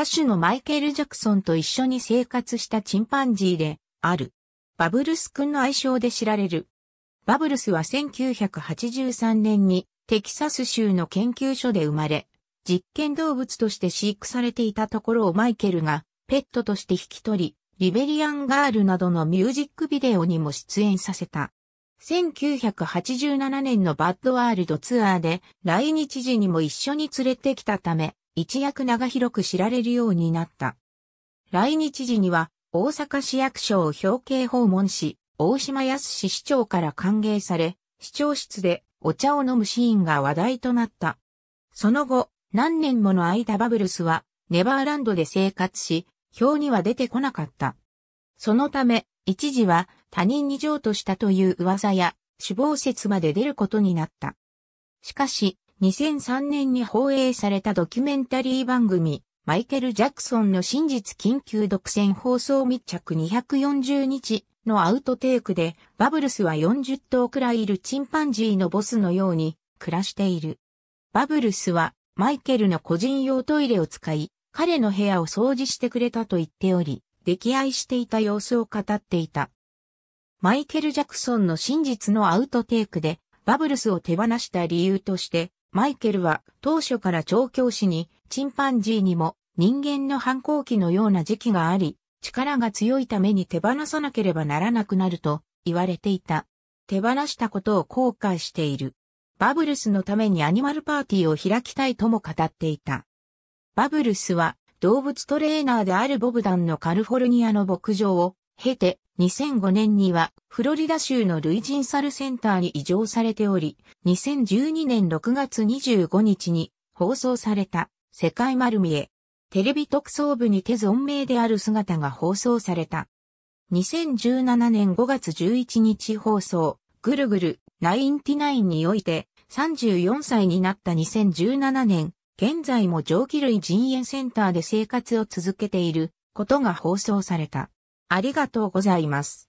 歌手のマイケル・ジャクソンと一緒に生活したチンパンジーである。バブルス君の愛称で知られる。バブルスは1983年にテキサス州の研究所で生まれ、実験動物として飼育されていたところをマイケルがペットとして引き取り、リベリアンガールなどのミュージックビデオにも出演させた。1987年のバッドワールドツアーで来日時にも一緒に連れてきたため、一躍長広く知られるようになった。来日時には、大阪市役所を表敬訪問し、大島康市市長から歓迎され、市長室でお茶を飲むシーンが話題となった。その後、何年もの間バブルスは、ネバーランドで生活し、表には出てこなかった。そのため、一時は他人に譲渡したという噂や、死亡説まで出ることになった。しかし、2003年に放映されたドキュメンタリー番組、マイケル・ジャクソンの真実緊急独占放送密着240日のアウトテイクで、バブルスは40頭くらいいるチンパンジーのボスのように暮らしている。バブルスは、マイケルの個人用トイレを使い、彼の部屋を掃除してくれたと言っており、溺愛していた様子を語っていた。マイケル・ジャクソンの真実のアウトテイクで、バブルスを手放した理由として、マイケルは当初から調教師にチンパンジーにも人間の反抗期のような時期があり、力が強いために手放さなければならなくなると言われていた。手放したことを後悔している。バブルスのためにアニマルパーティーを開きたいとも語っていた。バブルスは動物トレーナーであるボブダンのカルフォルニアの牧場を経て、2005年には、フロリダ州の類人サルセンターに移譲されており、2012年6月25日に放送された、世界丸見え。テレビ特捜部に手存命である姿が放送された。2017年5月11日放送、ぐるぐる、ナインティナインにおいて、34歳になった2017年、現在も蒸気類人煙センターで生活を続けていることが放送された。ありがとうございます。